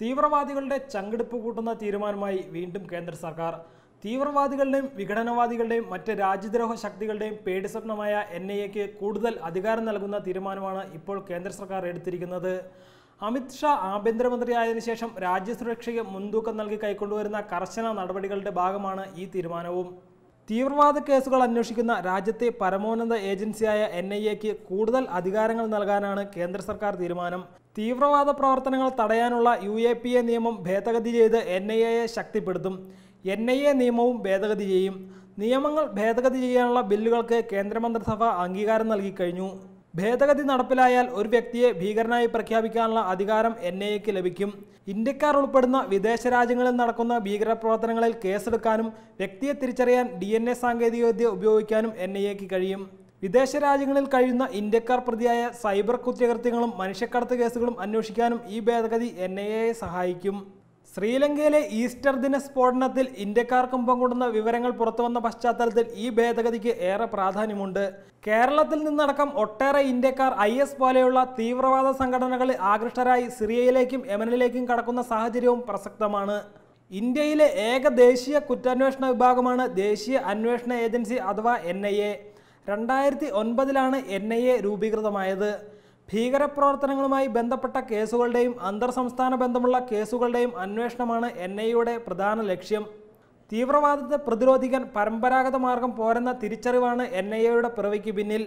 തീവ്രവാദികളുടെ ചങ്കെടുപ്പ് കൂട്ടുന്ന തീരുമാനമായി വീണ്ടും കേന്ദ്ര സർക്കാർ തീവ്രവാദികളുടെയും വിഘടനവാദികളുടെയും മറ്റ് രാജ്യദ്രോഹ ശക്തികളുടെയും പേടി സ്വപ്നമായ എൻ ഐ എക്ക് കൂടുതൽ അധികാരം നൽകുന്ന തീരുമാനമാണ് ഇപ്പോൾ കേന്ദ്ര സർക്കാർ എടുത്തിരിക്കുന്നത് അമിത് ഷാ ആഭ്യന്തരമന്ത്രിയായതിനു ശേഷം രാജ്യസുരക്ഷയ്ക്ക് മുൻതൂക്കം നൽകി കൈക്കൊണ്ടുവരുന്ന കർശന നടപടികളുടെ ഭാഗമാണ് ഈ തീരുമാനവും തീവ്രവാദ കേസുകൾ അന്വേഷിക്കുന്ന രാജ്യത്തെ പരമോന്നത ഏജൻസിയായ എൻ ഐ എക്ക് കൂടുതൽ അധികാരങ്ങൾ നൽകാനാണ് കേന്ദ്ര സർക്കാർ തീരുമാനം തീവ്രവാദ പ്രവർത്തനങ്ങൾ തടയാനുള്ള യു എ പി എ നിയമം ഭേദഗതി ചെയ്ത് എൻ ഐ എയെ ശക്തിപ്പെടുത്തും എൻ ഐ എ നിയമവും ഭേദഗതി ചെയ്യും നിയമങ്ങൾ ഭേദഗതി ചെയ്യാനുള്ള ബില്ലുകൾക്ക് കേന്ദ്രമന്ത്രിസഭ അംഗീകാരം നൽകിക്കഴിഞ്ഞു ഭേദഗതി നടപ്പിലായാൽ ഒരു വ്യക്തിയെ ഭീകരനായി പ്രഖ്യാപിക്കാനുള്ള അധികാരം എൻ ഐ എക്ക് ലഭിക്കും ഇന്ത്യക്കാർ ഉൾപ്പെടുന്ന വിദേശ രാജ്യങ്ങളിൽ നടക്കുന്ന ഭീകരപ്രവർത്തനങ്ങളിൽ കേസെടുക്കാനും വ്യക്തിയെ തിരിച്ചറിയാൻ ഡി എൻ എ സാങ്കേതികവിദ്യ ഉപയോഗിക്കാനും എൻ ഐ എക്ക് കഴിയും വിദേശ രാജ്യങ്ങളിൽ കഴിയുന്ന ഇന്ത്യക്കാർ പ്രതിയായ സൈബർ കുറ്റകൃത്യങ്ങളും മനുഷ്യക്കടത്ത് കേസുകളും അന്വേഷിക്കാനും ഈ ഭേദഗതി എൻ സഹായിക്കും ശ്രീലങ്കയിലെ ഈസ്റ്റർ ദിന സ്ഫോടനത്തിൽ ഇന്ത്യക്കാർക്കും പങ്കുടുന്ന വിവരങ്ങൾ പുറത്തുവന്ന പശ്ചാത്തലത്തിൽ ഈ ഭേദഗതിക്ക് ഏറെ പ്രാധാന്യമുണ്ട് കേരളത്തിൽ നിന്നടക്കം ഒട്ടേറെ ഇന്ത്യക്കാർ ഐ എസ് പോലെയുള്ള തീവ്രവാദ സംഘടനകളിൽ ആകൃഷ്ടരായി സിറിയയിലേക്കും യമനിലേക്കും കടക്കുന്ന സാഹചര്യവും പ്രസക്തമാണ് ഇന്ത്യയിലെ ഏക ദേശീയ കുറ്റാന്വേഷണ വിഭാഗമാണ് ദേശീയ അന്വേഷണ ഏജൻസി അഥവാ എൻ ഐ എ രണ്ടായിരത്തി ഒൻപതിലാണ് എൻ ഐ എ രൂപീകൃതമായത് ഭീകരപ്രവർത്തനങ്ങളുമായി ബന്ധപ്പെട്ട കേസുകളുടെയും അന്തർ സംസ്ഥാന ബന്ധമുള്ള കേസുകളുടെയും അന്വേഷണമാണ് എൻ ഐയുടെ പ്രധാന ലക്ഷ്യം തീവ്രവാദത്തെ പ്രതിരോധിക്കാൻ പരമ്പരാഗത മാർഗം പോരെന്ന തിരിച്ചറിവാണ് എൻ ഐ എയുടെ പിറവിക്ക് പിന്നിൽ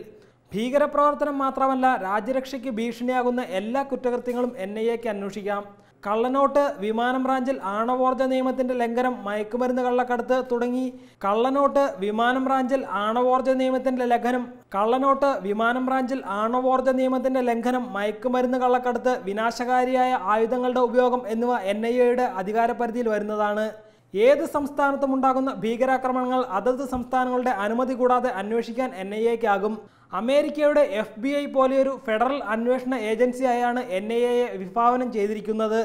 ഭീകരപ്രവർത്തനം മാത്രമല്ല രാജ്യരക്ഷയ്ക്ക് ഭീഷണിയാകുന്ന എല്ലാ കുറ്റകൃത്യങ്ങളും എൻ ഐ എക്ക് അന്വേഷിക്കാം കള്ളനോട്ട് വിമാനം ബ്രാഞ്ചിൽ ആണവോർജ നിയമത്തിന്റെ ലംഘനം മയക്കുമരുന്ന് കള്ളക്കടത്ത് തുടങ്ങി കള്ളനോട്ട് വിമാനം ബ്രാഞ്ചിൽ ആണവോർജ നിയമത്തിന്റെ ലംഘനം കള്ളനോട്ട് വിമാനം ബ്രാഞ്ചിൽ ആണവോർജ നിയമത്തിന്റെ ലംഘനം മയക്കുമരുന്ന് കള്ളക്കടത്ത് വിനാശകാരിയായ ആയുധങ്ങളുടെ ഉപയോഗം എന്നിവ എൻ ഐ എയുടെ അധികാരപരിധിയിൽ വരുന്നതാണ് ഏത് സംസ്ഥാനത്തും ഉണ്ടാകുന്ന ഭീകരാക്രമണങ്ങൾ അതത് സംസ്ഥാനങ്ങളുടെ അനുമതി കൂടാതെ അന്വേഷിക്കാൻ എൻ ഐ എക്കാകും അമേരിക്കയുടെ എഫ് ബി ഐ പോലെയൊരു ഫെഡറൽ അന്വേഷണ ഏജൻസിയായാണ് എൻ ഐ എയെ വിഭാവനം ചെയ്തിരിക്കുന്നത്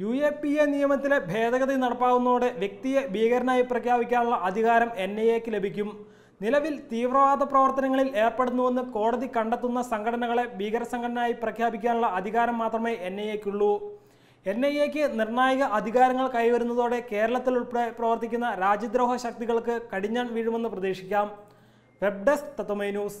യു എ പി എ നിയമത്തിലെ ഭേദഗതി നടപ്പാവുന്നതോടെ വ്യക്തിയെ ഭീകരനായി പ്രഖ്യാപിക്കാനുള്ള അധികാരം എൻ ഐ എക്ക് ലഭിക്കും നിലവിൽ തീവ്രവാദ പ്രവർത്തനങ്ങളിൽ ഏർപ്പെടുന്നുവെന്ന് കോടതി കണ്ടെത്തുന്ന സംഘടനകളെ ഭീകര സംഘടനയായി പ്രഖ്യാപിക്കാനുള്ള അധികാരം മാത്രമേ എൻ ഐ ഉള്ളൂ എൻ ഐ എക്ക് നിർണായക അധികാരങ്ങൾ കൈവരുന്നതോടെ കേരളത്തിൽ ഉൾപ്പെടെ പ്രവർത്തിക്കുന്ന രാജ്യദ്രോഹ ശക്തികൾക്ക് കടിഞ്ഞാൺ വീഴുമെന്ന് പ്രതീക്ഷിക്കാം വെബ് ഡെസ്ക് തത്വമൈ ന്യൂസ്